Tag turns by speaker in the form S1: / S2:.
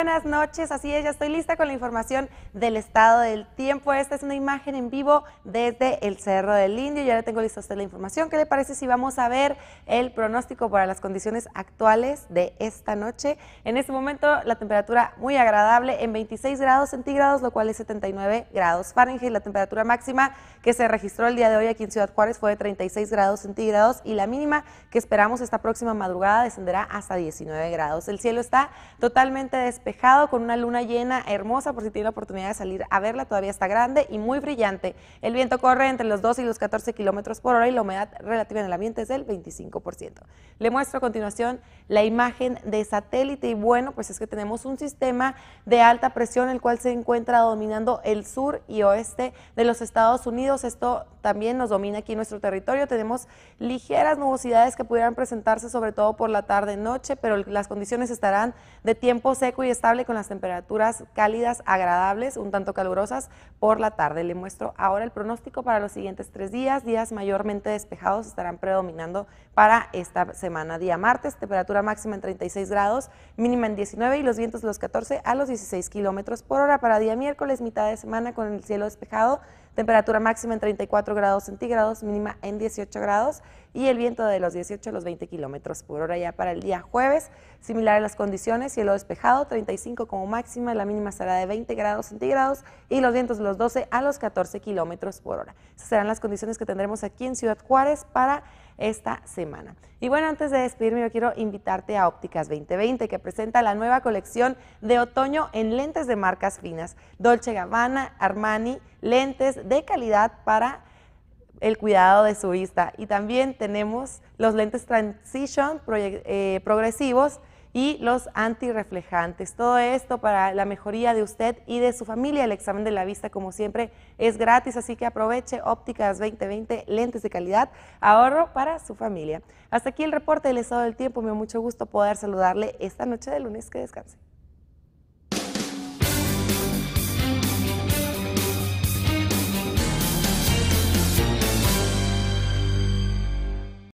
S1: Buenas noches, así es, ya estoy lista con la información del estado del tiempo. Esta es una imagen en vivo desde el Cerro del Indio. Ya le tengo lista usted la información. ¿Qué le parece si vamos a ver el pronóstico para las condiciones actuales de esta noche? En este momento la temperatura muy agradable en 26 grados centígrados, lo cual es 79 grados Fahrenheit. La temperatura máxima que se registró el día de hoy aquí en Ciudad Juárez fue de 36 grados centígrados y la mínima que esperamos esta próxima madrugada descenderá hasta 19 grados. El cielo está totalmente despejado con una luna llena hermosa por si tiene la oportunidad de salir a verla, todavía está grande y muy brillante. El viento corre entre los 12 y los 14 kilómetros por hora y la humedad relativa en el ambiente es del 25%. Le muestro a continuación la imagen de satélite y bueno, pues es que tenemos un sistema de alta presión el cual se encuentra dominando el sur y oeste de los Estados Unidos. Esto también nos domina aquí en nuestro territorio. Tenemos ligeras nubosidades que pudieran presentarse sobre todo por la tarde-noche, pero las condiciones estarán de tiempo seco y estable con las temperaturas cálidas, agradables, un tanto calurosas por la tarde. Le muestro ahora el pronóstico para los siguientes tres días. Días mayormente despejados estarán predominando para esta semana. Día martes, temperatura máxima en 36 grados, mínima en 19 y los vientos de los 14 a los 16 kilómetros por hora. Para día miércoles, mitad de semana con el cielo despejado Temperatura máxima en 34 grados centígrados, mínima en 18 grados y el viento de los 18 a los 20 kilómetros por hora ya para el día jueves. Similar a las condiciones, cielo despejado, 35 como máxima, la mínima será de 20 grados centígrados y los vientos de los 12 a los 14 kilómetros por hora. Esas serán las condiciones que tendremos aquí en Ciudad Juárez para esta semana. Y bueno, antes de despedirme, yo quiero invitarte a Ópticas 2020, que presenta la nueva colección de otoño en lentes de marcas finas, Dolce Gabbana, Armani, lentes de calidad para el cuidado de su vista. Y también tenemos los lentes Transition eh, progresivos y los antirreflejantes. Todo esto para la mejoría de usted y de su familia. El examen de la vista, como siempre, es gratis, así que aproveche Ópticas 2020, lentes de calidad, ahorro para su familia. Hasta aquí el reporte del estado del tiempo. Me da mucho gusto poder saludarle esta noche de lunes. Que descanse.